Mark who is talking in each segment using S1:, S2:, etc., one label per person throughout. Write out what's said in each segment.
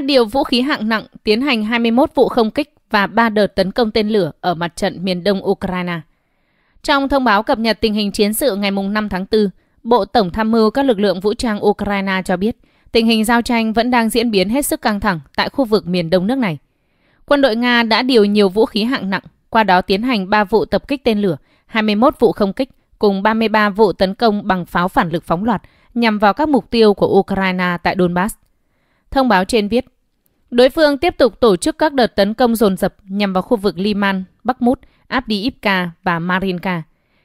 S1: điều vũ khí hạng nặng tiến hành 21 vụ không kích và 3 đợt tấn công tên lửa ở mặt trận miền đông Ukraine. Trong thông báo cập nhật tình hình chiến sự ngày 5 tháng 4, Bộ Tổng tham mưu các lực lượng vũ trang Ukraine cho biết tình hình giao tranh vẫn đang diễn biến hết sức căng thẳng tại khu vực miền đông nước này. Quân đội Nga đã điều nhiều vũ khí hạng nặng, qua đó tiến hành 3 vụ tập kích tên lửa, 21 vụ không kích cùng 33 vụ tấn công bằng pháo phản lực phóng loạt nhằm vào các mục tiêu của Ukraine tại Donbass. Thông báo trên viết, đối phương tiếp tục tổ chức các đợt tấn công dồn dập nhằm vào khu vực Liman, Bakhmut, Abdiivka và Marinka.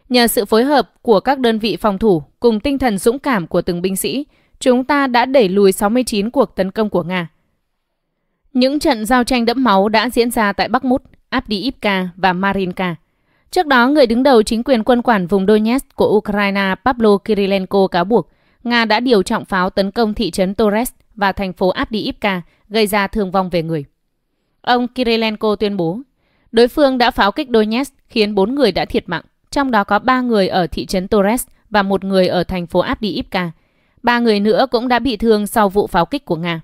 S1: Nhờ sự phối hợp của các đơn vị phòng thủ cùng tinh thần dũng cảm của từng binh sĩ, chúng ta đã đẩy lùi 69 cuộc tấn công của Nga. Những trận giao tranh đẫm máu đã diễn ra tại Bắc Mút, Abdiivka và Marinka. Trước đó, người đứng đầu chính quyền quân quản vùng Donetsk của Ukraine Pablo Kirilenko cáo buộc Nga đã điều trọng pháo tấn công thị trấn Torres và thành phố Abdiivka gây ra thương vong về người. Ông Kirilenko tuyên bố, đối phương đã pháo kích Donetsk khiến 4 người đã thiệt mạng, trong đó có 3 người ở thị trấn Torres và một người ở thành phố Abdiivka. Ba người nữa cũng đã bị thương sau vụ pháo kích của Nga.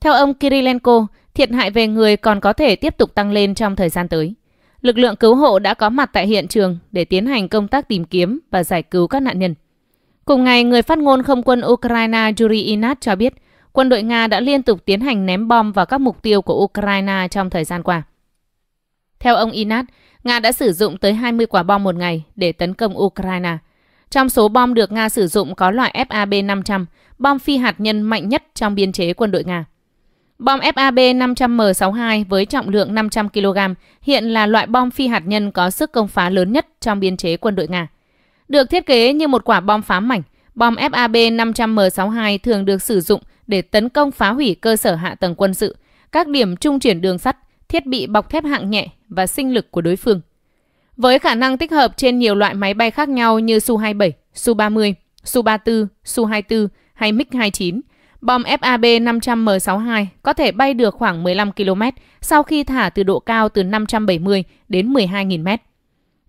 S1: Theo ông Kirilenko, thiệt hại về người còn có thể tiếp tục tăng lên trong thời gian tới. Lực lượng cứu hộ đã có mặt tại hiện trường để tiến hành công tác tìm kiếm và giải cứu các nạn nhân. Cùng ngày, người phát ngôn không quân Ukraine Yuri Inat cho biết quân đội Nga đã liên tục tiến hành ném bom vào các mục tiêu của Ukraine trong thời gian qua. Theo ông Inat, Nga đã sử dụng tới 20 quả bom một ngày để tấn công Ukraine. Trong số bom được Nga sử dụng có loại FAB-500, bom phi hạt nhân mạnh nhất trong biên chế quân đội Nga. Bom FAB-500M62 với trọng lượng 500 kg hiện là loại bom phi hạt nhân có sức công phá lớn nhất trong biên chế quân đội Nga. Được thiết kế như một quả bom phá mảnh, bom FAB-500M62 thường được sử dụng để tấn công phá hủy cơ sở hạ tầng quân sự, các điểm trung chuyển đường sắt, thiết bị bọc thép hạng nhẹ và sinh lực của đối phương. Với khả năng tích hợp trên nhiều loại máy bay khác nhau như Su-27, Su-30, Su-34, Su-24 hay MiG-29, bom FAB 500M62 có thể bay được khoảng 15 km sau khi thả từ độ cao từ 570 đến 12.000 m.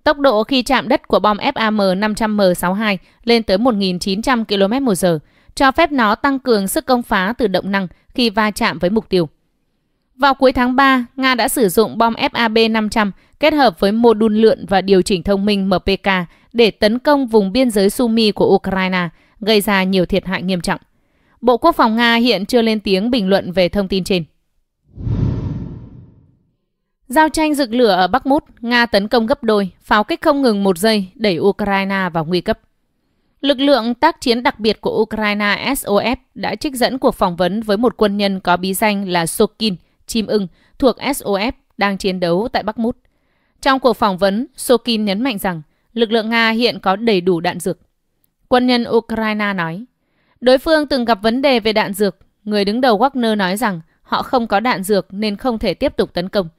S1: Tốc độ khi chạm đất của bom FAM 500M62 lên tới 1.900 km/h cho phép nó tăng cường sức công phá từ động năng khi va chạm với mục tiêu. Vào cuối tháng 3, Nga đã sử dụng bom FAB-500 kết hợp với mô đun lượn và điều chỉnh thông minh MPK để tấn công vùng biên giới Sumi của Ukraine, gây ra nhiều thiệt hại nghiêm trọng. Bộ Quốc phòng Nga hiện chưa lên tiếng bình luận về thông tin trên. Giao tranh rực lửa ở Bắc Mút, Nga tấn công gấp đôi, pháo kích không ngừng một giây đẩy Ukraine vào nguy cấp. Lực lượng tác chiến đặc biệt của Ukraine SOF đã trích dẫn cuộc phỏng vấn với một quân nhân có bí danh là Sokin, chim ưng, thuộc SOF đang chiến đấu tại Bắc Mút. Trong cuộc phỏng vấn, Sokin nhấn mạnh rằng lực lượng Nga hiện có đầy đủ đạn dược. Quân nhân Ukraine nói, đối phương từng gặp vấn đề về đạn dược. Người đứng đầu Wagner nói rằng họ không có đạn dược nên không thể tiếp tục tấn công.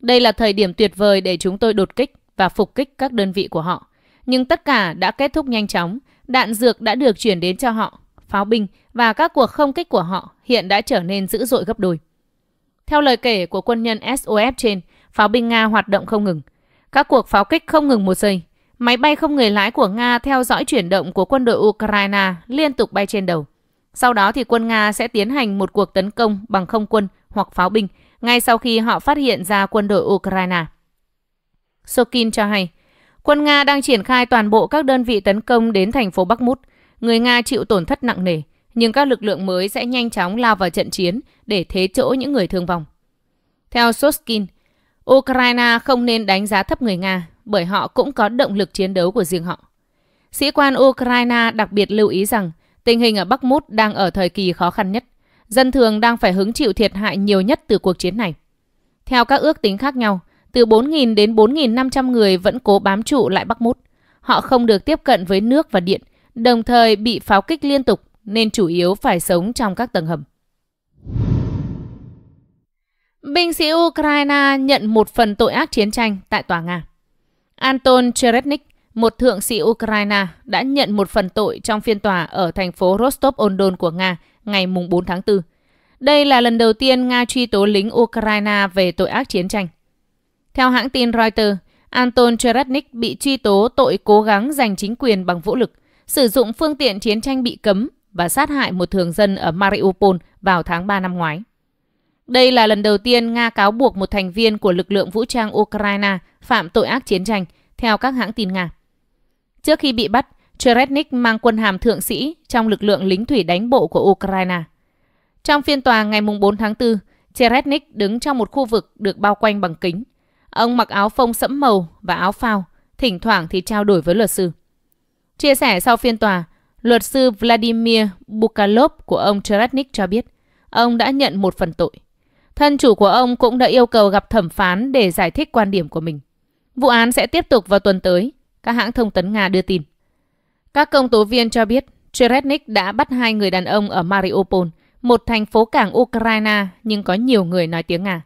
S1: Đây là thời điểm tuyệt vời để chúng tôi đột kích và phục kích các đơn vị của họ. Nhưng tất cả đã kết thúc nhanh chóng – Đạn dược đã được chuyển đến cho họ, pháo binh và các cuộc không kích của họ hiện đã trở nên dữ dội gấp đôi. Theo lời kể của quân nhân SOF trên, pháo binh Nga hoạt động không ngừng. Các cuộc pháo kích không ngừng một giây. Máy bay không người lái của Nga theo dõi chuyển động của quân đội Ukraine liên tục bay trên đầu. Sau đó thì quân Nga sẽ tiến hành một cuộc tấn công bằng không quân hoặc pháo binh ngay sau khi họ phát hiện ra quân đội Ukraine. Sokin cho hay, Quân Nga đang triển khai toàn bộ các đơn vị tấn công đến thành phố Bắc Mút. Người Nga chịu tổn thất nặng nề, nhưng các lực lượng mới sẽ nhanh chóng lao vào trận chiến để thế chỗ những người thương vong. Theo Soskin, Ukraine không nên đánh giá thấp người Nga bởi họ cũng có động lực chiến đấu của riêng họ. Sĩ quan Ukraine đặc biệt lưu ý rằng tình hình ở Bắc Mút đang ở thời kỳ khó khăn nhất. Dân thường đang phải hứng chịu thiệt hại nhiều nhất từ cuộc chiến này. Theo các ước tính khác nhau, từ 4.000 đến 4.500 người vẫn cố bám trụ lại Bắc Mút. Họ không được tiếp cận với nước và điện, đồng thời bị pháo kích liên tục nên chủ yếu phải sống trong các tầng hầm. Binh sĩ Ukraine nhận một phần tội ác chiến tranh tại tòa Nga. Anton Cheretnik, một thượng sĩ Ukraine, đã nhận một phần tội trong phiên tòa ở thành phố Rostov-on-Don của Nga ngày 4 tháng 4. Đây là lần đầu tiên Nga truy tố lính Ukraine về tội ác chiến tranh. Theo hãng tin Reuters, Anton Cheretnik bị truy tố tội cố gắng giành chính quyền bằng vũ lực, sử dụng phương tiện chiến tranh bị cấm và sát hại một thường dân ở Mariupol vào tháng 3 năm ngoái. Đây là lần đầu tiên Nga cáo buộc một thành viên của lực lượng vũ trang Ukraine phạm tội ác chiến tranh, theo các hãng tin Nga. Trước khi bị bắt, Cheretnik mang quân hàm thượng sĩ trong lực lượng lính thủy đánh bộ của Ukraine. Trong phiên tòa ngày 4 tháng 4, Cheretnik đứng trong một khu vực được bao quanh bằng kính. Ông mặc áo phông sẫm màu và áo phao, thỉnh thoảng thì trao đổi với luật sư. Chia sẻ sau phiên tòa, luật sư Vladimir Bukalov của ông Cheratnik cho biết, ông đã nhận một phần tội. Thân chủ của ông cũng đã yêu cầu gặp thẩm phán để giải thích quan điểm của mình. Vụ án sẽ tiếp tục vào tuần tới, các hãng thông tấn Nga đưa tin. Các công tố viên cho biết, Cheretnik đã bắt hai người đàn ông ở Mariupol, một thành phố cảng Ukraine nhưng có nhiều người nói tiếng Nga.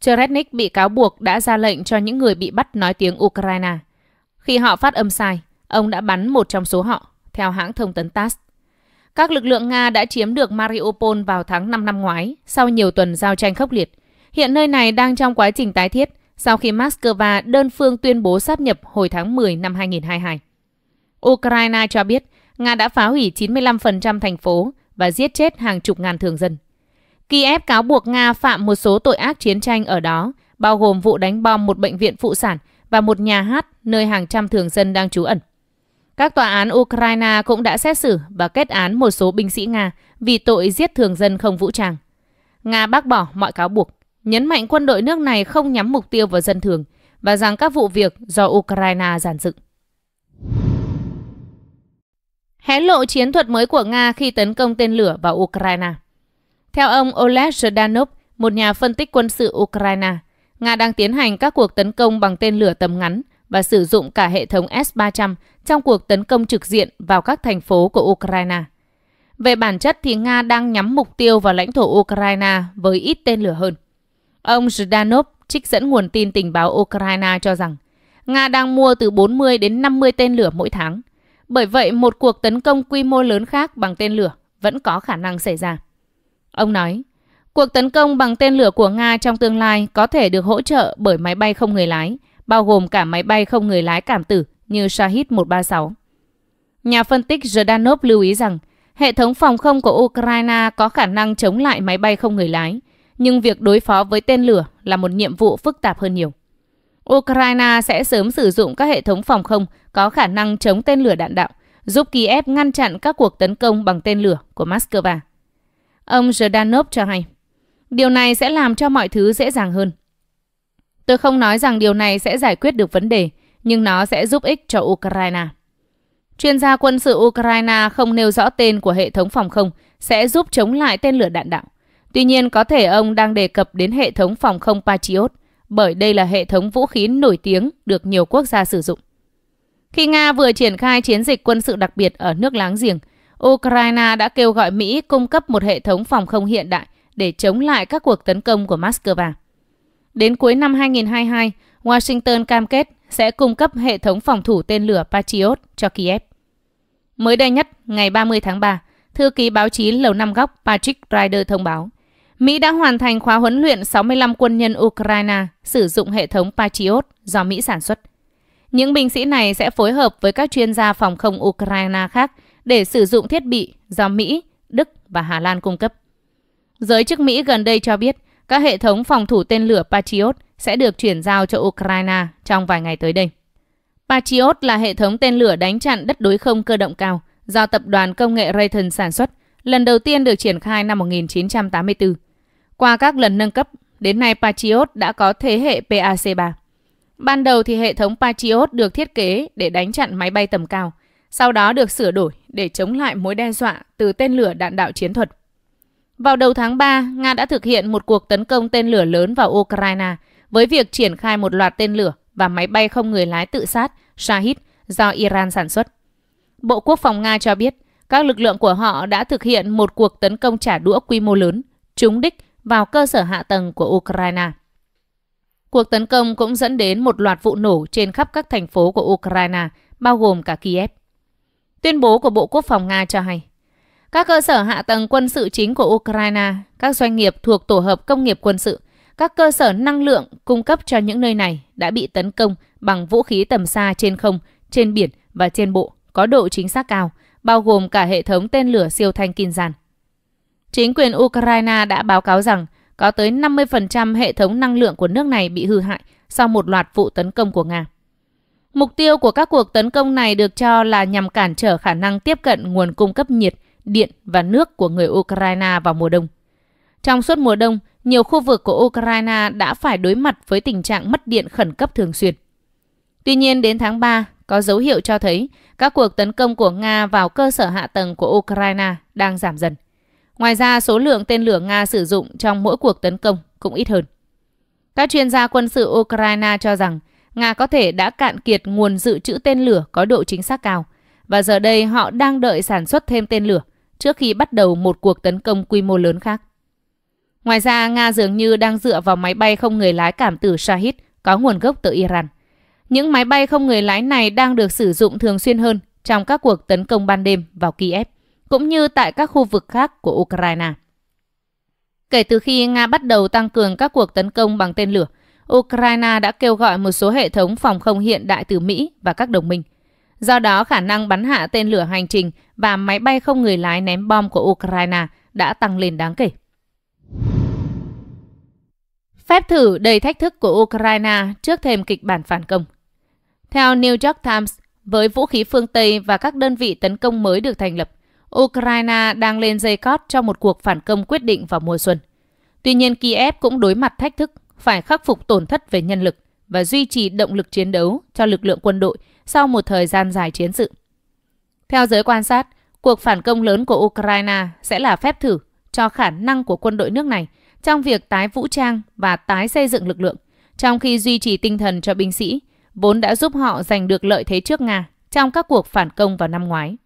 S1: Cheretnik bị cáo buộc đã ra lệnh cho những người bị bắt nói tiếng Ukraine. Khi họ phát âm sai, ông đã bắn một trong số họ, theo hãng thông tấn TASS. Các lực lượng Nga đã chiếm được Mariupol vào tháng 5 năm ngoái, sau nhiều tuần giao tranh khốc liệt. Hiện nơi này đang trong quá trình tái thiết, sau khi Moscow đơn phương tuyên bố sáp nhập hồi tháng 10 năm 2022. Ukraine cho biết Nga đã phá hủy 95% thành phố và giết chết hàng chục ngàn thường dân. Kiev cáo buộc Nga phạm một số tội ác chiến tranh ở đó, bao gồm vụ đánh bom một bệnh viện phụ sản và một nhà hát nơi hàng trăm thường dân đang trú ẩn. Các tòa án Ukraine cũng đã xét xử và kết án một số binh sĩ Nga vì tội giết thường dân không vũ trang. Nga bác bỏ mọi cáo buộc, nhấn mạnh quân đội nước này không nhắm mục tiêu vào dân thường và rằng các vụ việc do Ukraine giàn dựng. Hé lộ chiến thuật mới của Nga khi tấn công tên lửa vào Ukraine – theo ông Oleg Zhdanov, một nhà phân tích quân sự Ukraine, Nga đang tiến hành các cuộc tấn công bằng tên lửa tầm ngắn và sử dụng cả hệ thống S-300 trong cuộc tấn công trực diện vào các thành phố của Ukraine. Về bản chất thì Nga đang nhắm mục tiêu vào lãnh thổ Ukraine với ít tên lửa hơn. Ông Zhdanov trích dẫn nguồn tin tình báo Ukraine cho rằng Nga đang mua từ 40 đến 50 tên lửa mỗi tháng. Bởi vậy, một cuộc tấn công quy mô lớn khác bằng tên lửa vẫn có khả năng xảy ra. Ông nói, cuộc tấn công bằng tên lửa của Nga trong tương lai có thể được hỗ trợ bởi máy bay không người lái, bao gồm cả máy bay không người lái cảm tử như Shahid-136. Nhà phân tích Zdanov lưu ý rằng, hệ thống phòng không của Ukraine có khả năng chống lại máy bay không người lái, nhưng việc đối phó với tên lửa là một nhiệm vụ phức tạp hơn nhiều. Ukraine sẽ sớm sử dụng các hệ thống phòng không có khả năng chống tên lửa đạn đạo, giúp Kiev ngăn chặn các cuộc tấn công bằng tên lửa của Moscow. Ông Zdanov cho hay. Điều này sẽ làm cho mọi thứ dễ dàng hơn. Tôi không nói rằng điều này sẽ giải quyết được vấn đề, nhưng nó sẽ giúp ích cho Ukraine. Chuyên gia quân sự Ukraine không nêu rõ tên của hệ thống phòng không sẽ giúp chống lại tên lửa đạn đạo. Tuy nhiên, có thể ông đang đề cập đến hệ thống phòng không Patriot, bởi đây là hệ thống vũ khí nổi tiếng được nhiều quốc gia sử dụng. Khi Nga vừa triển khai chiến dịch quân sự đặc biệt ở nước láng giềng, Ukraine đã kêu gọi Mỹ cung cấp một hệ thống phòng không hiện đại để chống lại các cuộc tấn công của Moscow. Đến cuối năm 2022, Washington cam kết sẽ cung cấp hệ thống phòng thủ tên lửa Patriot cho Kiev. Mới đây nhất, ngày 30 tháng 3, thư ký báo chí Lầu Năm Góc Patrick Ryder thông báo, Mỹ đã hoàn thành khóa huấn luyện 65 quân nhân Ukraine sử dụng hệ thống Patriot do Mỹ sản xuất. Những binh sĩ này sẽ phối hợp với các chuyên gia phòng không Ukraine khác – để sử dụng thiết bị do Mỹ, Đức và Hà Lan cung cấp. Giới chức Mỹ gần đây cho biết các hệ thống phòng thủ tên lửa Patriot sẽ được chuyển giao cho Ukraine trong vài ngày tới đây. Patriot là hệ thống tên lửa đánh chặn đất đối không cơ động cao do tập đoàn công nghệ Raytheon sản xuất, lần đầu tiên được triển khai năm 1984. Qua các lần nâng cấp, đến nay Patriot đã có thế hệ PAC-3. Ban đầu thì hệ thống Patriot được thiết kế để đánh chặn máy bay tầm cao, sau đó được sửa đổi để chống lại mối đe dọa từ tên lửa đạn đạo chiến thuật. Vào đầu tháng 3, Nga đã thực hiện một cuộc tấn công tên lửa lớn vào Ukraine với việc triển khai một loạt tên lửa và máy bay không người lái tự sát Shahid do Iran sản xuất. Bộ Quốc phòng Nga cho biết, các lực lượng của họ đã thực hiện một cuộc tấn công trả đũa quy mô lớn, trúng đích vào cơ sở hạ tầng của Ukraine. Cuộc tấn công cũng dẫn đến một loạt vụ nổ trên khắp các thành phố của Ukraine, bao gồm cả Kiev. Tuyên bố của Bộ Quốc phòng Nga cho hay, các cơ sở hạ tầng quân sự chính của Ukraine, các doanh nghiệp thuộc tổ hợp công nghiệp quân sự, các cơ sở năng lượng cung cấp cho những nơi này đã bị tấn công bằng vũ khí tầm xa trên không, trên biển và trên bộ có độ chính xác cao, bao gồm cả hệ thống tên lửa siêu thanh Kinzhan. Chính quyền Ukraine đã báo cáo rằng có tới 50% hệ thống năng lượng của nước này bị hư hại sau một loạt vụ tấn công của Nga. Mục tiêu của các cuộc tấn công này được cho là nhằm cản trở khả năng tiếp cận nguồn cung cấp nhiệt, điện và nước của người Ukraine vào mùa đông. Trong suốt mùa đông, nhiều khu vực của Ukraine đã phải đối mặt với tình trạng mất điện khẩn cấp thường xuyên. Tuy nhiên, đến tháng 3, có dấu hiệu cho thấy các cuộc tấn công của Nga vào cơ sở hạ tầng của Ukraine đang giảm dần. Ngoài ra, số lượng tên lửa Nga sử dụng trong mỗi cuộc tấn công cũng ít hơn. Các chuyên gia quân sự Ukraine cho rằng Nga có thể đã cạn kiệt nguồn dự trữ tên lửa có độ chính xác cao. Và giờ đây họ đang đợi sản xuất thêm tên lửa trước khi bắt đầu một cuộc tấn công quy mô lớn khác. Ngoài ra, Nga dường như đang dựa vào máy bay không người lái cảm tử Shahid có nguồn gốc từ Iran. Những máy bay không người lái này đang được sử dụng thường xuyên hơn trong các cuộc tấn công ban đêm vào Kiev, cũng như tại các khu vực khác của Ukraine. Kể từ khi Nga bắt đầu tăng cường các cuộc tấn công bằng tên lửa, Ukraine đã kêu gọi một số hệ thống phòng không hiện đại từ Mỹ và các đồng minh. Do đó, khả năng bắn hạ tên lửa hành trình và máy bay không người lái ném bom của Ukraine đã tăng lên đáng kể. Phép thử đầy thách thức của Ukraine trước thêm kịch bản phản công. Theo New York Times, với vũ khí phương Tây và các đơn vị tấn công mới được thành lập, Ukraine đang lên dây cót cho một cuộc phản công quyết định vào mùa xuân. Tuy nhiên, Kiev cũng đối mặt thách thức phải khắc phục tổn thất về nhân lực và duy trì động lực chiến đấu cho lực lượng quân đội sau một thời gian dài chiến sự. Theo giới quan sát, cuộc phản công lớn của Ukraine sẽ là phép thử cho khả năng của quân đội nước này trong việc tái vũ trang và tái xây dựng lực lượng, trong khi duy trì tinh thần cho binh sĩ, vốn đã giúp họ giành được lợi thế trước Nga trong các cuộc phản công vào năm ngoái.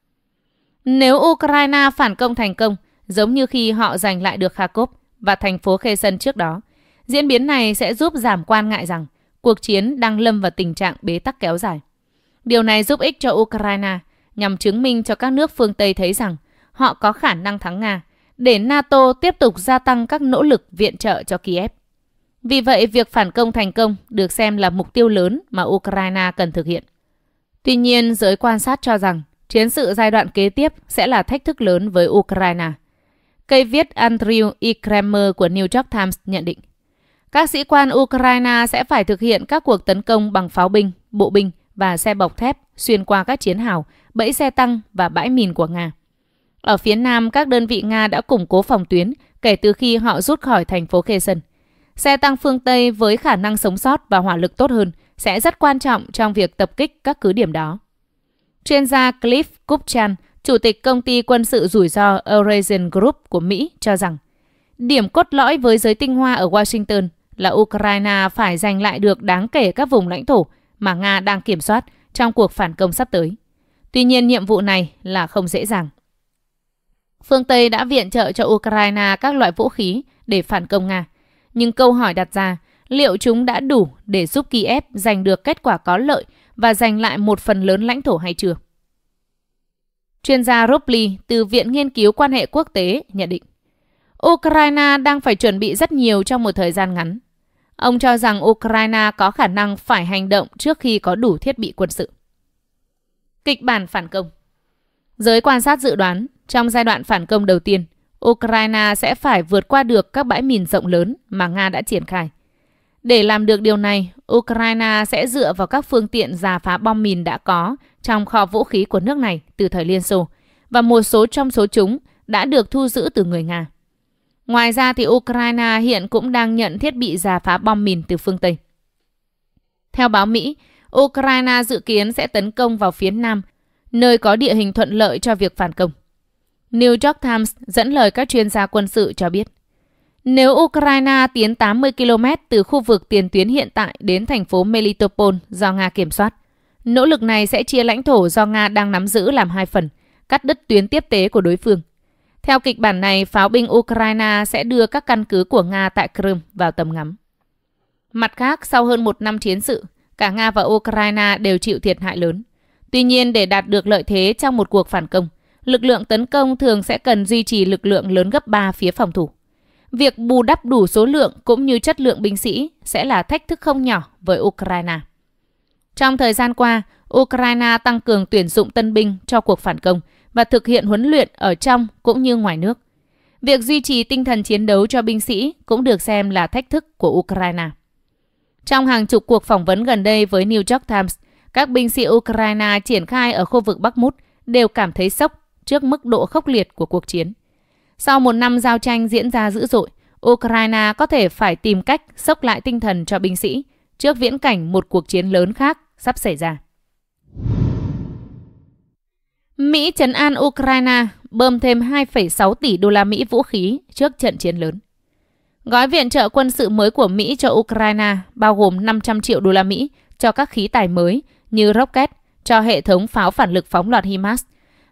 S1: Nếu Ukraine phản công thành công, giống như khi họ giành lại được Kharkov và thành phố Kherson trước đó, Diễn biến này sẽ giúp giảm quan ngại rằng cuộc chiến đang lâm vào tình trạng bế tắc kéo dài. Điều này giúp ích cho Ukraine nhằm chứng minh cho các nước phương Tây thấy rằng họ có khả năng thắng Nga để NATO tiếp tục gia tăng các nỗ lực viện trợ cho Kiev. Vì vậy, việc phản công thành công được xem là mục tiêu lớn mà Ukraine cần thực hiện. Tuy nhiên, giới quan sát cho rằng chiến sự giai đoạn kế tiếp sẽ là thách thức lớn với Ukraine. Cây viết Andrew E. Kramer của New York Times nhận định. Các sĩ quan Ukraine sẽ phải thực hiện các cuộc tấn công bằng pháo binh, bộ binh và xe bọc thép xuyên qua các chiến hào, bẫy xe tăng và bãi mìn của Nga. Ở phía nam, các đơn vị Nga đã củng cố phòng tuyến kể từ khi họ rút khỏi thành phố Kherson. Xe tăng phương Tây với khả năng sống sót và hỏa lực tốt hơn sẽ rất quan trọng trong việc tập kích các cứ điểm đó. Chuyên gia Cliff Kupchan, chủ tịch công ty quân sự rủi ro Eurasian Group của Mỹ cho rằng, điểm cốt lõi với giới tinh hoa ở Washington là Ukraine phải giành lại được đáng kể các vùng lãnh thổ mà Nga đang kiểm soát trong cuộc phản công sắp tới. Tuy nhiên nhiệm vụ này là không dễ dàng. Phương Tây đã viện trợ cho Ukraine các loại vũ khí để phản công Nga. Nhưng câu hỏi đặt ra, liệu chúng đã đủ để giúp Kiev giành được kết quả có lợi và giành lại một phần lớn lãnh thổ hay chưa? Chuyên gia Robley từ Viện Nghiên cứu Quan hệ Quốc tế nhận định, Ukraine đang phải chuẩn bị rất nhiều trong một thời gian ngắn Ông cho rằng Ukraine có khả năng phải hành động trước khi có đủ thiết bị quân sự. Kịch bản phản công Giới quan sát dự đoán, trong giai đoạn phản công đầu tiên, Ukraine sẽ phải vượt qua được các bãi mìn rộng lớn mà Nga đã triển khai. Để làm được điều này, Ukraine sẽ dựa vào các phương tiện giả phá bom mìn đã có trong kho vũ khí của nước này từ thời Liên Xô và một số trong số chúng đã được thu giữ từ người Nga. Ngoài ra thì Ukraine hiện cũng đang nhận thiết bị giả phá bom mìn từ phương Tây. Theo báo Mỹ, Ukraine dự kiến sẽ tấn công vào phía Nam, nơi có địa hình thuận lợi cho việc phản công. New York Times dẫn lời các chuyên gia quân sự cho biết, nếu Ukraine tiến 80 km từ khu vực tiền tuyến hiện tại đến thành phố Melitopol do Nga kiểm soát, nỗ lực này sẽ chia lãnh thổ do Nga đang nắm giữ làm hai phần, cắt đứt tuyến tiếp tế của đối phương – theo kịch bản này, pháo binh Ukraine sẽ đưa các căn cứ của Nga tại Crimea vào tầm ngắm. Mặt khác, sau hơn một năm chiến sự, cả Nga và Ukraine đều chịu thiệt hại lớn. Tuy nhiên, để đạt được lợi thế trong một cuộc phản công, lực lượng tấn công thường sẽ cần duy trì lực lượng lớn gấp 3 phía phòng thủ. Việc bù đắp đủ số lượng cũng như chất lượng binh sĩ sẽ là thách thức không nhỏ với Ukraine. Trong thời gian qua, Ukraine tăng cường tuyển dụng tân binh cho cuộc phản công – và thực hiện huấn luyện ở trong cũng như ngoài nước. Việc duy trì tinh thần chiến đấu cho binh sĩ cũng được xem là thách thức của Ukraine. Trong hàng chục cuộc phỏng vấn gần đây với New York Times, các binh sĩ Ukraine triển khai ở khu vực Bắc Mút đều cảm thấy sốc trước mức độ khốc liệt của cuộc chiến. Sau một năm giao tranh diễn ra dữ dội, Ukraine có thể phải tìm cách sốc lại tinh thần cho binh sĩ trước viễn cảnh một cuộc chiến lớn khác sắp xảy ra. Mỹ chấn an Ukraine, bơm thêm 2,6 tỷ đô la Mỹ vũ khí trước trận chiến lớn. Gói viện trợ quân sự mới của Mỹ cho Ukraine bao gồm 500 triệu đô la Mỹ cho các khí tài mới như rocket, cho hệ thống pháo phản lực phóng loạt HIMARS,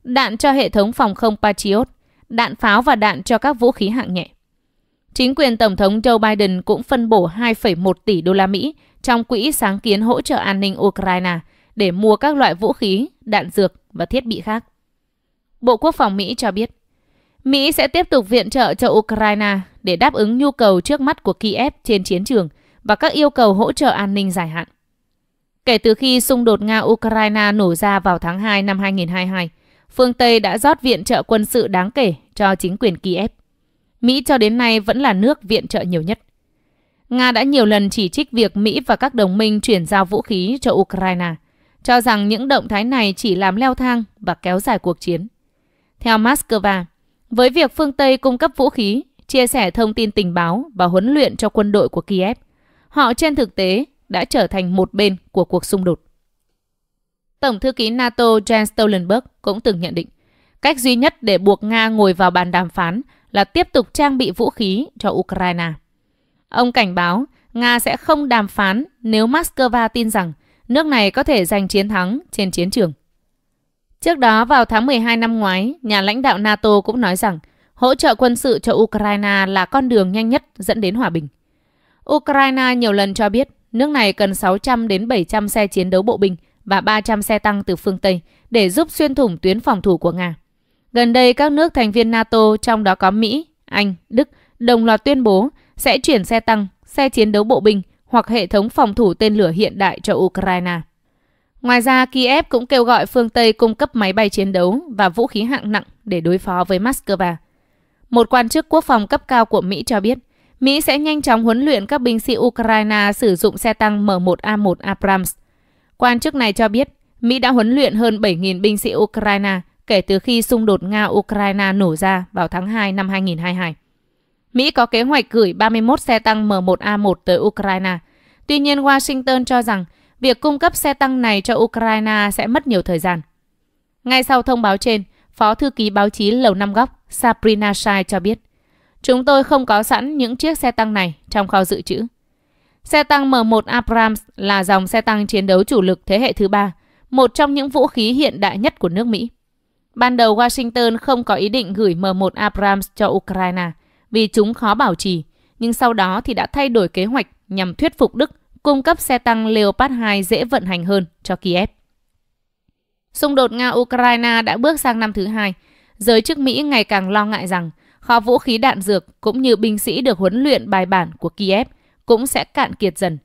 S1: đạn cho hệ thống phòng không Patriot, đạn pháo và đạn cho các vũ khí hạng nhẹ. Chính quyền Tổng thống Joe Biden cũng phân bổ 2,1 tỷ đô la Mỹ trong quỹ sáng kiến hỗ trợ an ninh Ukraine – để mua các loại vũ khí, đạn dược và thiết bị khác. Bộ Quốc phòng Mỹ cho biết, Mỹ sẽ tiếp tục viện trợ cho Ukraine để đáp ứng nhu cầu trước mắt của Kiev trên chiến trường và các yêu cầu hỗ trợ an ninh dài hạn. Kể từ khi xung đột Nga-Ukraine nổ ra vào tháng 2 năm 2022, phương Tây đã rót viện trợ quân sự đáng kể cho chính quyền Kiev. Mỹ cho đến nay vẫn là nước viện trợ nhiều nhất. Nga đã nhiều lần chỉ trích việc Mỹ và các đồng minh chuyển giao vũ khí cho Ukraine – cho rằng những động thái này chỉ làm leo thang và kéo dài cuộc chiến. Theo Moscow, với việc phương Tây cung cấp vũ khí, chia sẻ thông tin tình báo và huấn luyện cho quân đội của Kiev, họ trên thực tế đã trở thành một bên của cuộc xung đột. Tổng thư ký NATO Jens Stoltenberg cũng từng nhận định, cách duy nhất để buộc Nga ngồi vào bàn đàm phán là tiếp tục trang bị vũ khí cho Ukraine. Ông cảnh báo Nga sẽ không đàm phán nếu Moscow tin rằng nước này có thể giành chiến thắng trên chiến trường. Trước đó vào tháng 12 năm ngoái, nhà lãnh đạo NATO cũng nói rằng hỗ trợ quân sự cho Ukraine là con đường nhanh nhất dẫn đến hòa bình. Ukraine nhiều lần cho biết nước này cần 600 đến 700 xe chiến đấu bộ binh và 300 xe tăng từ phương Tây để giúp xuyên thủng tuyến phòng thủ của Nga. Gần đây, các nước thành viên NATO, trong đó có Mỹ, Anh, Đức, đồng loạt tuyên bố sẽ chuyển xe tăng, xe chiến đấu bộ binh hoặc hệ thống phòng thủ tên lửa hiện đại cho Ukraine. Ngoài ra, Kiev cũng kêu gọi phương Tây cung cấp máy bay chiến đấu và vũ khí hạng nặng để đối phó với Moscow. Một quan chức quốc phòng cấp cao của Mỹ cho biết, Mỹ sẽ nhanh chóng huấn luyện các binh sĩ Ukraine sử dụng xe tăng M1A1 Abrams. Quan chức này cho biết, Mỹ đã huấn luyện hơn 7.000 binh sĩ Ukraine kể từ khi xung đột Nga-Ukraine nổ ra vào tháng 2 năm 2022. Mỹ có kế hoạch gửi 31 xe tăng M1A1 tới Ukraine. Tuy nhiên, Washington cho rằng việc cung cấp xe tăng này cho Ukraine sẽ mất nhiều thời gian. Ngay sau thông báo trên, Phó Thư ký báo chí Lầu Năm Góc Sabrina Shai cho biết, Chúng tôi không có sẵn những chiếc xe tăng này trong kho dự trữ. Xe tăng M1 Abrams là dòng xe tăng chiến đấu chủ lực thế hệ thứ ba, một trong những vũ khí hiện đại nhất của nước Mỹ. Ban đầu Washington không có ý định gửi M1 Abrams cho Ukraine, vì chúng khó bảo trì, nhưng sau đó thì đã thay đổi kế hoạch nhằm thuyết phục Đức cung cấp xe tăng Leopard 2 dễ vận hành hơn cho Kiev. Xung đột Nga-Ukraine đã bước sang năm thứ hai. Giới chức Mỹ ngày càng lo ngại rằng kho vũ khí đạn dược cũng như binh sĩ được huấn luyện bài bản của Kiev cũng sẽ cạn kiệt dần.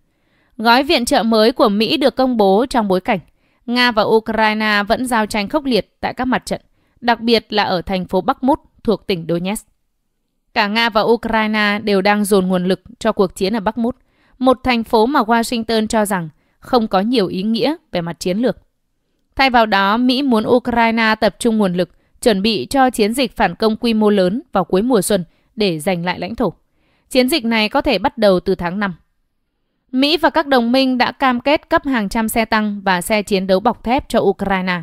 S1: Gói viện trợ mới của Mỹ được công bố trong bối cảnh Nga và Ukraine vẫn giao tranh khốc liệt tại các mặt trận, đặc biệt là ở thành phố Bắc Mút thuộc tỉnh Donetsk. Cả Nga và Ukraine đều đang dồn nguồn lực cho cuộc chiến ở bắc mút, một thành phố mà Washington cho rằng không có nhiều ý nghĩa về mặt chiến lược. Thay vào đó, Mỹ muốn Ukraine tập trung nguồn lực chuẩn bị cho chiến dịch phản công quy mô lớn vào cuối mùa xuân để giành lại lãnh thổ. Chiến dịch này có thể bắt đầu từ tháng 5. Mỹ và các đồng minh đã cam kết cấp hàng trăm xe tăng và xe chiến đấu bọc thép cho Ukraine,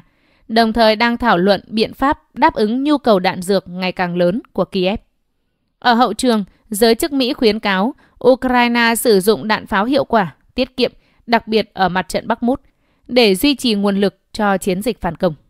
S1: đồng thời đang thảo luận biện pháp đáp ứng nhu cầu đạn dược ngày càng lớn của Kiev. Ở hậu trường, giới chức Mỹ khuyến cáo Ukraine sử dụng đạn pháo hiệu quả, tiết kiệm, đặc biệt ở mặt trận Bắc Mút, để duy trì nguồn lực cho chiến dịch phản công.